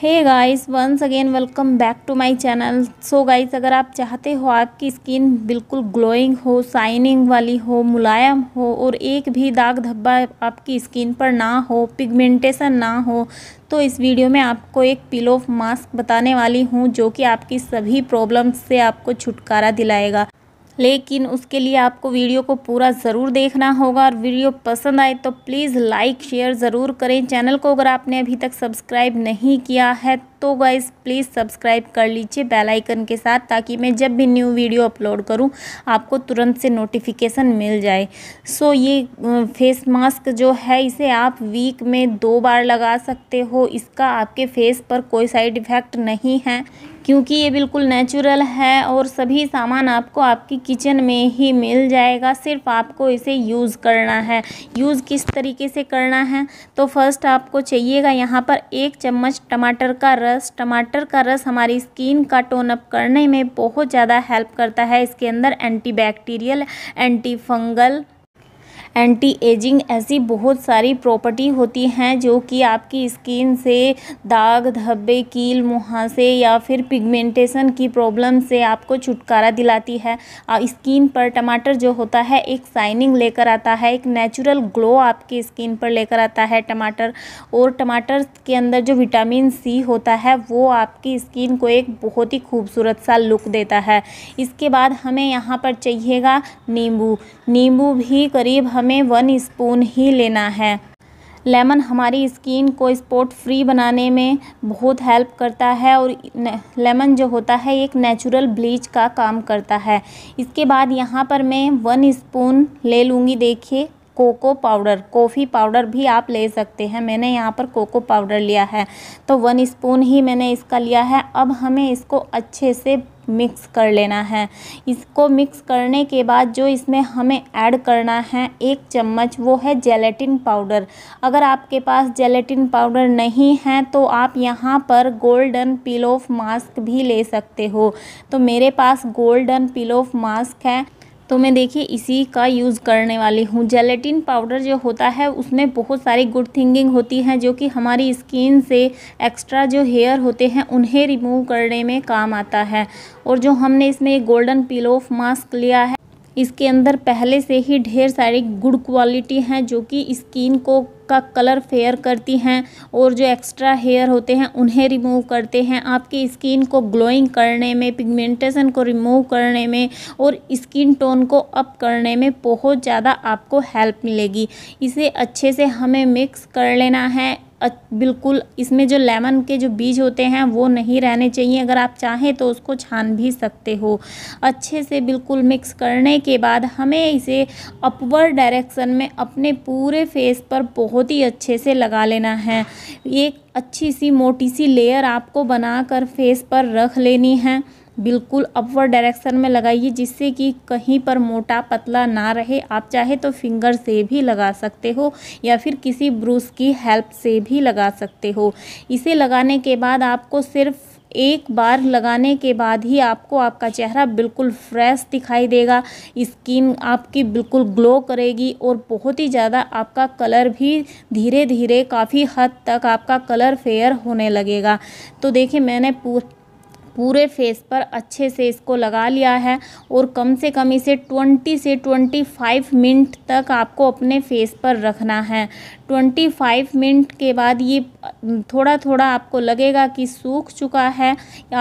hey guys once again welcome back to my channel so guys अगर आप चाहते हो आपकी स्किन बिल्कुल ग्लोइंग हो शाइनिंग वाली हो मुलायम हो और एक भी दाग धब्बा आपकी स्किन पर ना हो पिगमेंटेशन ना हो तो इस वीडियो में आपको एक पिलो मास्क बताने वाली हूँ जो कि आपकी सभी प्रॉब्लम से आपको छुटकारा दिलाएगा लेकिन उसके लिए आपको वीडियो को पूरा ज़रूर देखना होगा और वीडियो पसंद आए तो प्लीज़ लाइक शेयर ज़रूर करें चैनल को अगर आपने अभी तक सब्सक्राइब नहीं किया है तो गाइस प्लीज़ सब्सक्राइब कर लीजिए बेल आइकन के साथ ताकि मैं जब भी न्यू वीडियो अपलोड करूं आपको तुरंत से नोटिफिकेशन मिल जाए सो ये फेस मास्क जो है इसे आप वीक में दो बार लगा सकते हो इसका आपके फेस पर कोई साइड इफ़ेक्ट नहीं है क्योंकि ये बिल्कुल नेचुरल है और सभी सामान आपको आपकी किचन में ही मिल जाएगा सिर्फ आपको इसे यूज़ करना है यूज़ किस तरीके से करना है तो फर्स्ट आपको चाहिएगा यहाँ पर एक चम्मच टमाटर का रस रस टमाटर का रस हमारी स्किन का टोन अप करने में बहुत ज़्यादा हेल्प करता है इसके अंदर एंटीबैक्टीरियल एंटीफंगल एंटी एजिंग ऐसी बहुत सारी प्रॉपर्टी होती हैं जो कि आपकी स्किन से दाग धब्बे कील मुहासे या फिर पिगमेंटेशन की प्रॉब्लम से आपको छुटकारा दिलाती है स्किन पर टमाटर जो होता है एक साइनिंग लेकर आता है एक नेचुरल ग्लो आपकी स्किन पर लेकर आता है टमाटर और टमाटर के अंदर जो विटामिन सी होता है वो आपकी स्किन को एक बहुत ही खूबसूरत सा लुक देता है इसके बाद हमें यहाँ पर चाहिएगा नींबू नींबू भी करीब हमें वन स्पून ही लेना है लेमन हमारी स्किन को स्पॉट फ्री बनाने में बहुत हेल्प करता है और लेमन जो होता है एक नेचुरल ब्लीच का काम करता है इसके बाद यहाँ पर मैं वन स्पून ले लूँगी देखिए कोको पाउडर कॉफ़ी पाउडर भी आप ले सकते हैं मैंने यहाँ पर कोको पाउडर लिया है तो वन स्पून ही मैंने इसका लिया है अब हमें इसको अच्छे से मिक्स कर लेना है इसको मिक्स करने के बाद जो इसमें हमें ऐड करना है एक चम्मच वो है जेलेटिन पाउडर अगर आपके पास जेलेटिन पाउडर नहीं है तो आप यहाँ पर गोल्डन पिल ऑफ मास्क भी ले सकते हो तो मेरे पास गोल्डन पिल ऑफ मास्क है तो मैं देखिए इसी का यूज़ करने वाली हूँ जेलेटिन पाउडर जो होता है उसमें बहुत सारी गुड थिंगिंग होती हैं जो कि हमारी स्किन से एक्स्ट्रा जो हेयर होते हैं उन्हें रिमूव करने में काम आता है और जो हमने इसमें गोल्डन पिल ऑफ मास्क लिया है इसके अंदर पहले से ही ढेर सारी गुड क्वालिटी हैं जो कि स्किन को का कलर फेयर करती हैं और जो एक्स्ट्रा हेयर होते हैं उन्हें रिमूव करते हैं आपकी स्किन को ग्लोइंग करने में पिगमेंटेशन को रिमूव करने में और स्किन टोन को अप करने में बहुत ज़्यादा आपको हेल्प मिलेगी इसे अच्छे से हमें मिक्स कर लेना है बिल्कुल इसमें जो लेमन के जो बीज होते हैं वो नहीं रहने चाहिए अगर आप चाहें तो उसको छान भी सकते हो अच्छे से बिल्कुल मिक्स करने के बाद हमें इसे अपवर डायरेक्शन में अपने पूरे फेस पर बहुत ही अच्छे से लगा लेना है एक अच्छी सी मोटी सी लेयर आपको बनाकर फेस पर रख लेनी है बिल्कुल अपवर्ड डायरेक्शन में लगाइए जिससे कि कहीं पर मोटा पतला ना रहे आप चाहे तो फिंगर से भी लगा सकते हो या फिर किसी ब्रूस की हेल्प से भी लगा सकते हो इसे लगाने के बाद आपको सिर्फ एक बार लगाने के बाद ही आपको आपका चेहरा बिल्कुल फ्रेश दिखाई देगा स्किन आपकी बिल्कुल ग्लो करेगी और बहुत ही ज़्यादा आपका कलर भी धीरे धीरे काफ़ी हद तक आपका कलर फेयर होने लगेगा तो देखिए मैंने पूछ पूरे फेस पर अच्छे से इसको लगा लिया है और कम से कम इसे 20 से 25 मिनट तक आपको अपने फेस पर रखना है 25 मिनट के बाद ये थोड़ा थोड़ा आपको लगेगा कि सूख चुका है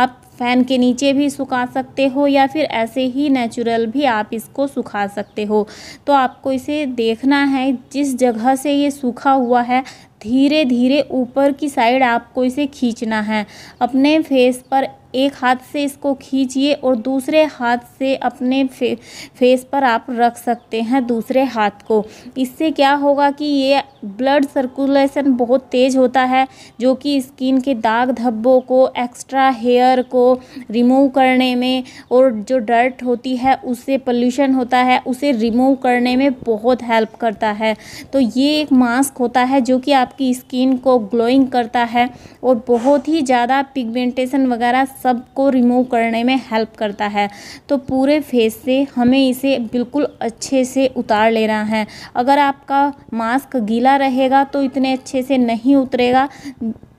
आप फ़ैन के नीचे भी सुखा सकते हो या फिर ऐसे ही नेचुरल भी आप इसको सुखा सकते हो तो आपको इसे देखना है जिस जगह से ये सूखा हुआ है धीरे धीरे ऊपर की साइड आपको इसे खींचना है अपने फेस पर एक हाथ से इसको खींचिए और दूसरे हाथ से अपने फे, फेस पर आप रख सकते हैं दूसरे हाथ को इससे क्या होगा कि ये ब्लड सर्कुलेशन बहुत तेज़ होता है जो कि स्किन के दाग धब्बों को एक्स्ट्रा हेयर को रिमूव करने में और जो डर्ट होती है उससे पोल्यूशन होता है उसे रिमूव करने में बहुत हेल्प करता है तो ये एक मास्क होता है जो कि आपकी स्किन को ग्लोइंग करता है और बहुत ही ज़्यादा पिगमेंटेशन वगैरह सब को रिमूव करने में हेल्प करता है तो पूरे फेस से हमें इसे बिल्कुल अच्छे से उतार लेना है अगर आपका मास्क गीला रहेगा तो इतने अच्छे से नहीं उतरेगा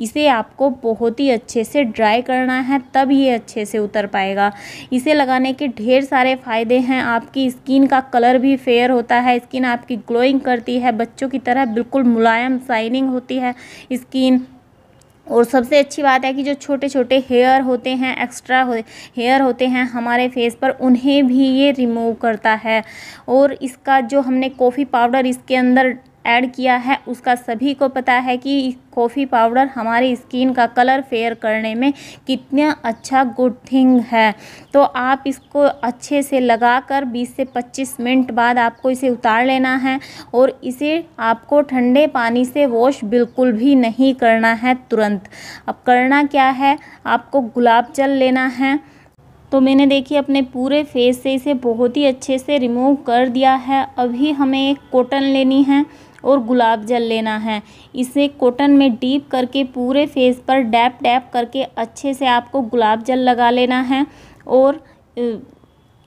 इसे आपको बहुत ही अच्छे से ड्राई करना है तब ये अच्छे से उतर पाएगा इसे लगाने के ढेर सारे फ़ायदे हैं आपकी स्किन का कलर भी फेयर होता है स्किन आपकी ग्लोइंग करती है बच्चों की तरह बिल्कुल मुलायम शाइनिंग होती है स्किन और सबसे अच्छी बात है कि जो छोटे छोटे हेयर होते हैं एक्स्ट्रा हो, हेयर होते हैं हमारे फेस पर उन्हें भी ये रिमूव करता है और इसका जो हमने कॉफ़ी पाउडर इसके अंदर ऐड किया है उसका सभी को पता है कि कॉफ़ी पाउडर हमारी स्किन का कलर फेयर करने में कितना अच्छा गुड थिंग है तो आप इसको अच्छे से लगाकर 20 से 25 मिनट बाद आपको इसे उतार लेना है और इसे आपको ठंडे पानी से वॉश बिल्कुल भी नहीं करना है तुरंत अब करना क्या है आपको गुलाब जल लेना है तो मैंने देखिए अपने पूरे फेस से इसे बहुत ही अच्छे से रिमूव कर दिया है अभी हमें एक कॉटन लेनी है और गुलाब जल लेना है इसे कॉटन में डीप करके पूरे फेस पर डैप डैप करके अच्छे से आपको गुलाब जल लगा लेना है और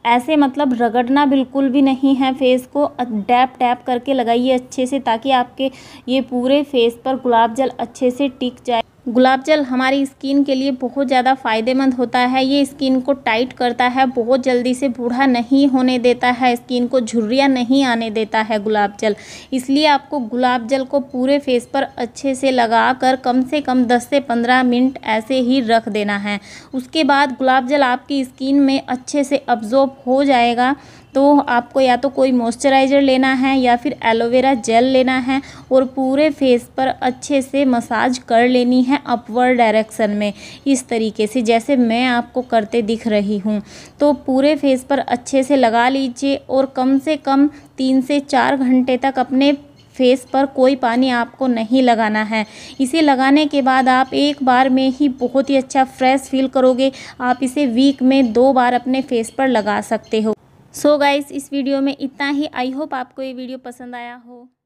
ऐसे मतलब रगड़ना बिल्कुल भी नहीं है फेस को डैप डैप करके लगाइए अच्छे से ताकि आपके ये पूरे फेस पर गुलाब जल अच्छे से टिक जाए गुलाब जल हमारी स्किन के लिए बहुत ज़्यादा फ़ायदेमंद होता है ये स्किन को टाइट करता है बहुत जल्दी से बूढ़ा नहीं होने देता है स्किन को झुर्रियाँ नहीं आने देता है गुलाब जल इसलिए आपको गुलाब जल को पूरे फेस पर अच्छे से लगा कर कम से कम 10 से 15 मिनट ऐसे ही रख देना है उसके बाद गुलाब जल आपकी स्किन में अच्छे से अब्जॉर्ब हो जाएगा तो आपको या तो कोई मॉइस्चराइज़र लेना है या फिर एलोवेरा जेल लेना है और पूरे फेस पर अच्छे से मसाज कर लेनी है अपवर्ड डायरेक्शन में इस तरीके से जैसे मैं आपको करते दिख रही हूँ तो पूरे फेस पर अच्छे से लगा लीजिए और कम से कम तीन से चार घंटे तक अपने फेस पर कोई पानी आपको नहीं लगाना है इसे लगाने के बाद आप एक बार में ही बहुत ही अच्छा फ्रेश फील करोगे आप इसे वीक में दो बार अपने फेस पर लगा सकते हो सो so गाइस इस वीडियो में इतना ही आई होप आपको ये वीडियो पसंद आया हो